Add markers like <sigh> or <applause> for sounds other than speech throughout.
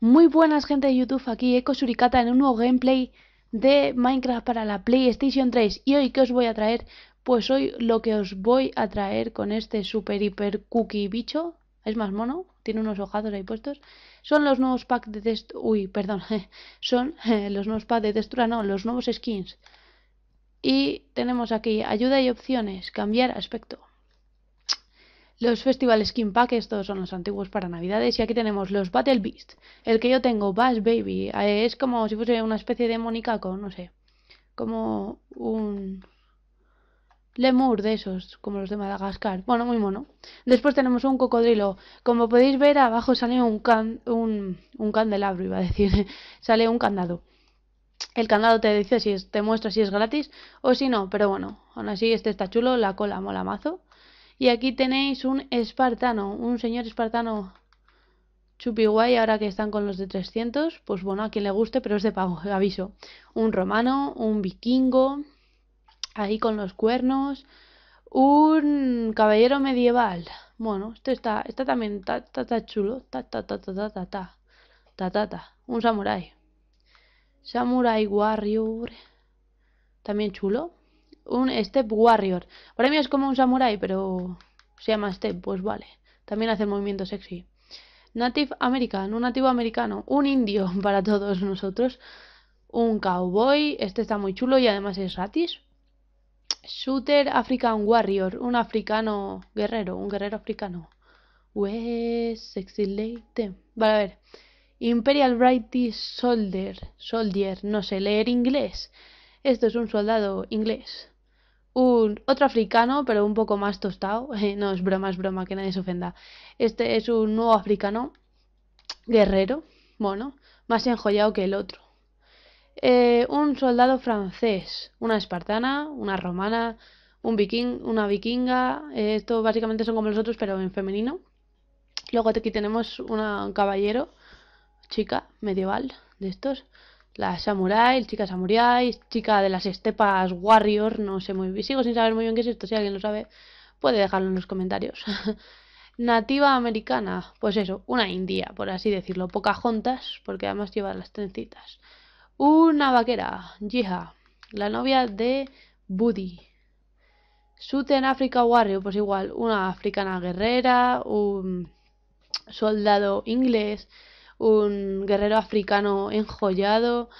Muy buenas gente de YouTube, aquí Eco Suricata en un nuevo gameplay de Minecraft para la PlayStation 3 Y hoy, ¿qué os voy a traer? Pues hoy lo que os voy a traer con este super hiper cookie bicho Es más mono, tiene unos ojados ahí puestos Son los nuevos packs de textura, uy, perdón <laughs> Son <laughs> los nuevos packs de textura, no, los nuevos skins Y tenemos aquí ayuda y opciones, cambiar aspecto los festivales Skin Pack, estos son los antiguos para navidades, y aquí tenemos los Battle Beast. El que yo tengo, Bass Baby, eh, es como si fuese una especie de monicaco, no sé, como un lemur de esos, como los de Madagascar. Bueno, muy mono. Después tenemos un cocodrilo. Como podéis ver, abajo sale un, can, un, un candelabro, iba a decir, <laughs> sale un candado. El candado te dice si te muestra si es gratis o si no, pero bueno, aún así este está chulo, la cola mola mazo. Y aquí tenéis un espartano, un señor espartano chupi guay ahora que están con los de 300. Pues bueno, a quien le guste, pero es de pago, aviso. Un romano, un vikingo, ahí con los cuernos. Un caballero medieval. Bueno, este está, está también ta, chulo. Ta, ta, ta, ta, ta, ta, ta. Ta, ta, ta. Un samurái. Samurai Warrior. También chulo un Step Warrior. Para mí es como un samurai, pero se llama Step, pues vale. También hace movimiento sexy. Native American, un nativo americano, un indio <laughs> para todos nosotros. Un cowboy, este está muy chulo y además es gratis. Shooter African Warrior, un africano guerrero, un guerrero africano. West Sexy Late. Vale, a ver. Imperial Brighty Soldier, Soldier, no sé leer inglés. Esto es un soldado inglés un otro africano, pero un poco más tostado. <laughs> no, es broma, es broma, que nadie se ofenda. Este es un nuevo africano, guerrero, Bueno, más enjollado que el otro. Eh, un soldado francés, una espartana, una romana, un una vikinga. Estos eh, esto básicamente son como los otros, pero en femenino. Luego aquí tenemos un caballero, chica medieval de estos la Samurai, chica Samurai, chica de las estepas Warrior, no sé muy bien, sigo sin saber muy bien qué es esto, si alguien lo sabe puede dejarlo en los comentarios. <laughs> Nativa americana, pues eso, una india, por así decirlo, pocas juntas, porque además lleva las trencitas. Una vaquera, Jiha, la novia de Buddy. en áfrica Warrior, pues igual, una africana guerrera, un soldado inglés, un guerrero africano enjollado,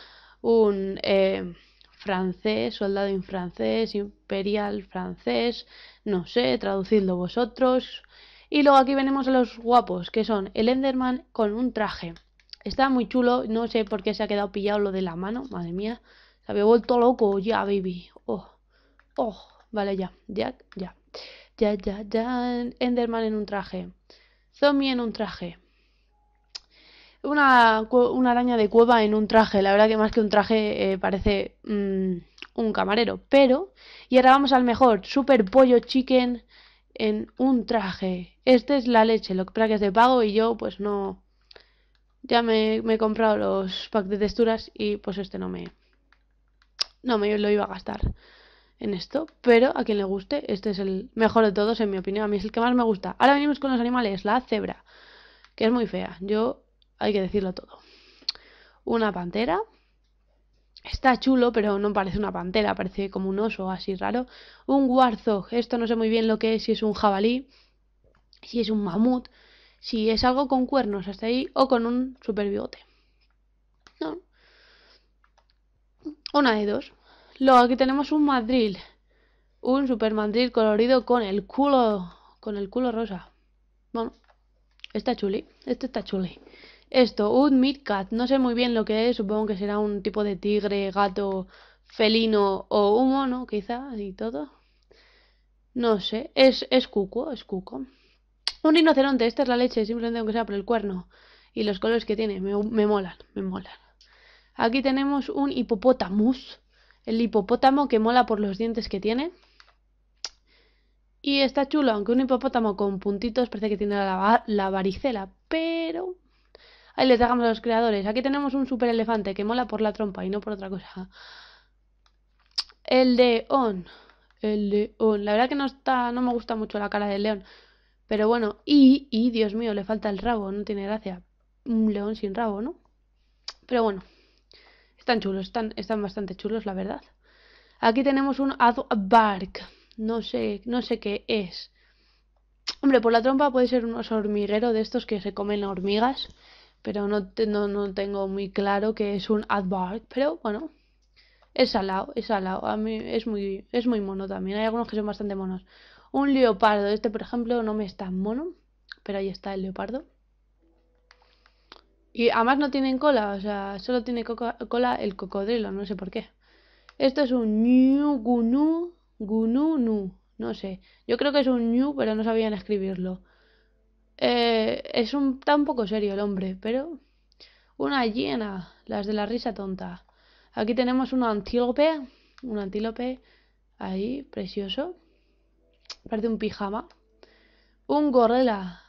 un eh, francés, soldado en francés, imperial francés, no sé, traducidlo vosotros. Y luego aquí venimos a los guapos, que son el Enderman con un traje. Está muy chulo, no sé por qué se ha quedado pillado lo de la mano, madre mía. Se había vuelto loco, ya, baby. Oh, oh, vale, ya, ya, ya. Ya, ya, ya. Enderman en un traje. Zombie en un traje una, araña de cueva en un traje. La verdad que más que un traje eh, parece mm, un camarero. Pero, y ahora vamos al mejor, Super Pollo Chicken en un traje. Este es la leche, lo que es de pago y yo pues no... Ya me, me he comprado los packs de texturas y pues este no me... No me lo iba a gastar en esto, pero a quien le guste, este es el mejor de todos, en mi opinión. A mí es el que más me gusta. Ahora venimos con los animales, la cebra, que es muy fea. Yo hay que decirlo todo. Una pantera. Está chulo, pero no parece una pantera, parece como un oso así raro. Un guarzo. esto no sé muy bien lo que es, si es un jabalí, si es un mamut, si es algo con cuernos hasta ahí o con un super bigote. Una de dos. Luego aquí tenemos un madril, un super madril colorido con el culo, con el culo rosa. Bueno, está chuli, este está chuli. Esto, un midcat, no sé muy bien lo que es, supongo que será un tipo de tigre, gato, felino o un ¿no? quizá, y todo. No sé, es, es cuco, es cuco. Un rinoceronte, esta es la leche, simplemente aunque sea por el cuerno y los colores que tiene, me, molan, me molan. Aquí tenemos un hipopótamus, el hipopótamo que mola por los dientes que tiene. Y está chulo, aunque un hipopótamo con puntitos parece que tiene la varicela, pero Ahí les dejamos a los creadores. Aquí tenemos un super elefante que mola por la trompa y no por otra cosa. El león. El león. La verdad que no está. no me gusta mucho la cara del león. Pero bueno, y, y, Dios mío, le falta el rabo, no tiene gracia. Un león sin rabo, ¿no? Pero bueno, están chulos, están, están bastante chulos, la verdad. Aquí tenemos un bark. No sé, no sé qué es. Hombre, por la trompa puede ser un hormiguero de estos que se comen hormigas pero no, no, tengo muy claro que es un advert, pero bueno, es alado es alao, a mí es muy, es muy mono también, hay algunos que son bastante monos. Un leopardo, este por ejemplo no me está mono, pero ahí está el leopardo. Y además no tienen cola, o sea, solo tiene cola el cocodrilo, no sé por qué. Esto es un ñu gunu gunu nu, no sé. Yo creo que es un ñu, pero no sabían escribirlo. Eh, es un tan poco serio el hombre, pero una hiena, las de la risa tonta. Aquí tenemos un antílope, un antílope ahí, precioso. Parece un pijama. Un gorila.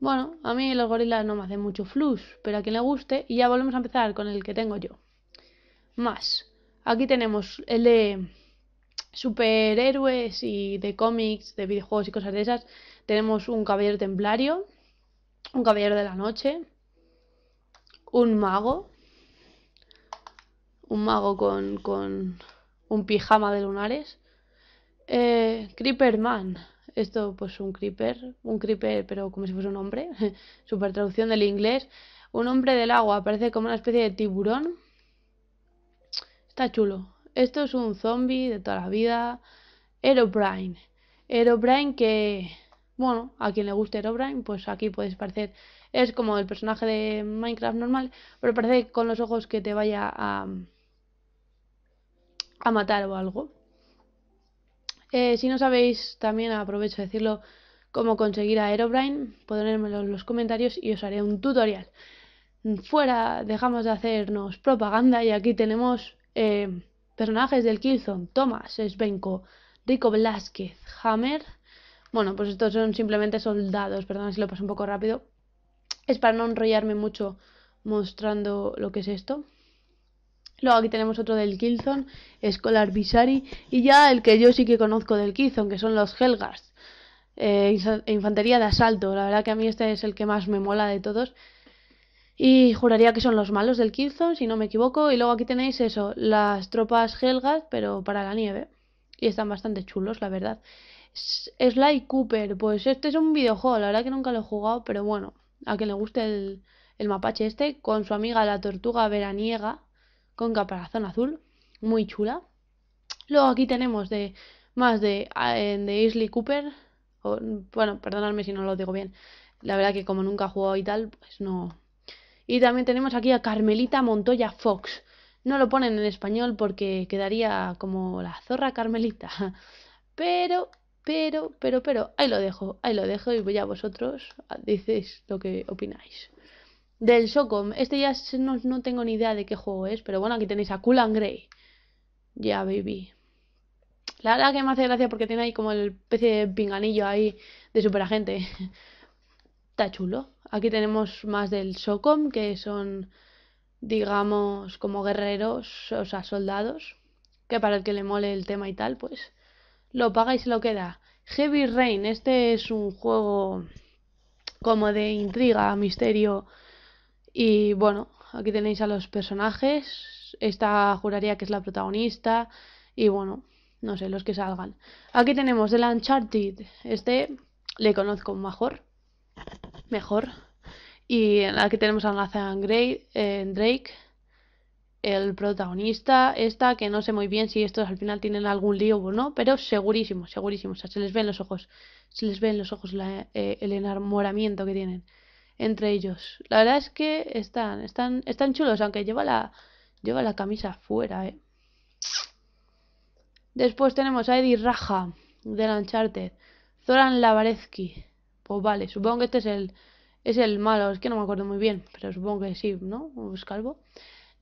Bueno, a mí los gorilas no me hacen mucho flus, pero a quien le guste. Y ya volvemos a empezar con el que tengo yo. Más. Aquí tenemos el de superhéroes y de cómics, de videojuegos y cosas de esas, tenemos un caballero templario, un caballero de la noche, un mago, un mago con, con un pijama de lunares, eh, Creeperman, esto pues un creeper, un creeper pero como si fuese un hombre, <laughs> super traducción del inglés, un hombre del agua, parece como una especie de tiburón, está chulo, esto es un zombie de toda la vida. Herobrine. Herobrine que, bueno, a quien le guste Herobrine, pues aquí puedes parecer, es como el personaje de Minecraft normal, pero parece con los ojos que te vaya a, a matar o algo. Eh, si no sabéis, también aprovecho de decirlo, cómo conseguir a Herobrine, ponérmelo en los comentarios y os haré un tutorial. Fuera, dejamos de hacernos propaganda y aquí tenemos... Eh, Personajes del Killzone, Thomas Svenko, Rico Velázquez, Hammer. Bueno, pues estos son simplemente soldados, perdón si lo paso un poco rápido. Es para no enrollarme mucho mostrando lo que es esto. Luego aquí tenemos otro del Killzone, Escolar Visari, y ya el que yo sí que conozco del Killzone, que son los Helgas, eh, Infantería de Asalto. La verdad que a mí este es el que más me mola de todos. Y juraría que son los malos del Killzone, si no me equivoco. Y luego aquí tenéis eso, las tropas Helgas, pero para la nieve. Y están bastante chulos, la verdad. Sly Cooper, pues este es un videojuego, la verdad que nunca lo he jugado, pero bueno, a quien le guste el, el mapache este, con su amiga la tortuga veraniega, con caparazón azul, muy chula. Luego aquí tenemos de más de, ah, de Isley Cooper, o, bueno, perdonadme si no lo digo bien, la verdad que como nunca he jugado y tal, pues no, y también tenemos aquí a Carmelita Montoya Fox. No lo ponen en español porque quedaría como la zorra Carmelita. <laughs> Pero, pero, pero, pero, ahí lo dejo, ahí lo dejo y voy a vosotros dices lo que opináis. Del Socom, este ya no, tengo ni idea de qué juego es, pero bueno, aquí tenéis a Cool Grey. Ya, baby. La verdad que me hace gracia porque tiene ahí como el especie de pinganillo ahí de superagente. <laughs> Está chulo. Aquí tenemos más del SOCOM, que son, digamos, como guerreros, o sea, soldados, que para el que le mole el tema y tal, pues lo paga y se lo queda. Heavy Rain, este es un juego como de intriga, misterio y bueno, aquí tenéis a los personajes, esta juraría que es la protagonista y bueno, no sé, los que salgan. Aquí tenemos The Uncharted, este le conozco mejor mejor. Y que tenemos a Nathan Gray, eh, Drake, el protagonista, esta que no sé muy bien si estos al final tienen algún lío o no, pero segurísimo, segurísimo, o sea, se les ven los ojos, se les ven los ojos eh, el enamoramiento que tienen entre ellos. La verdad es que están, están, están chulos, aunque lleva la, lleva la camisa fuera, eh. Después tenemos a Eddie Raja, de Uncharted, Zoran Lavarezki, pues vale, supongo que este es el, es el malo, es que no me acuerdo muy bien, pero supongo que sí, ¿no? Es calvo.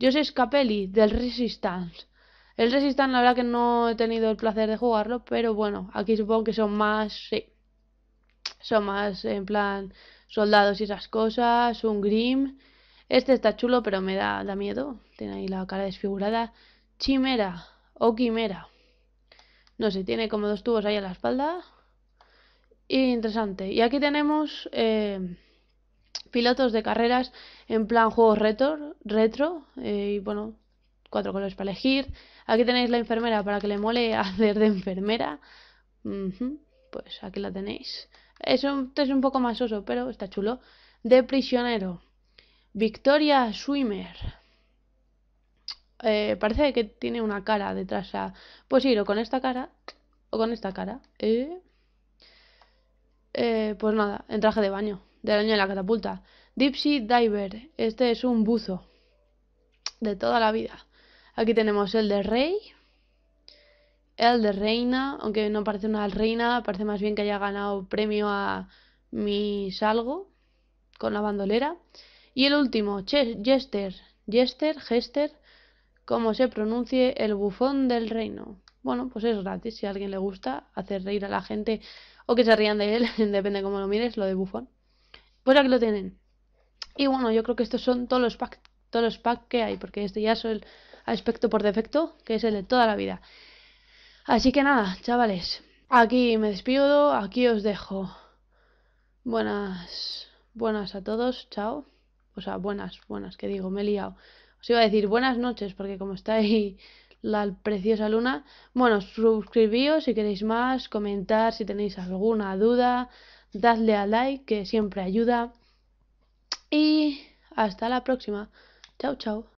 Joseph Capelli, del Resistance. El Resistance, la verdad que no he tenido el placer de jugarlo, pero bueno, aquí supongo que son más, sí, son más en plan soldados y esas cosas, un Grim. Este está chulo, pero me da, da miedo. Tiene ahí la cara desfigurada. Chimera o Quimera. No sé, tiene como dos tubos ahí a la espalda interesante. Y aquí tenemos eh, pilotos de carreras en plan juegos retro, retro eh, y bueno, cuatro colores para elegir. Aquí tenéis la enfermera para que le mole <laughs> hacer de enfermera. pues aquí la tenéis. Es un un poco más oso, pero está chulo. De prisionero. Victoria Swimmer. Eh, parece que tiene una cara detrás. A... Pues ir o con esta cara o con esta cara. Eh, pues nada, en traje de baño, del año de la catapulta. Deep Diver, este es un buzo de toda la vida. Aquí tenemos el de rey, el de reina, aunque no parece una reina, parece más bien que haya ganado premio a mi salgo con la bandolera. Y el último, Jester, Jester, Jester, como se pronuncie, el bufón del reino. Bueno, pues es gratis, si a alguien le gusta hacer reír a la gente o que se rían de él, <laughs> depende de cómo lo mires, lo de bufón. Pues aquí lo tienen. Y bueno, yo creo que estos son todos los packs todos los packs que hay, porque este ya es el aspecto por defecto, que es el de toda la vida. Así que nada, chavales, aquí me despido, aquí os dejo. Buenas, buenas a todos, chao. O sea, buenas, buenas, que digo, me he liado. Os iba a decir buenas noches, porque como está ahí la preciosa luna. Bueno, suscribíos si queréis más, comentar si tenéis alguna duda, dadle a like que siempre ayuda. Y hasta la próxima. Chao, chao.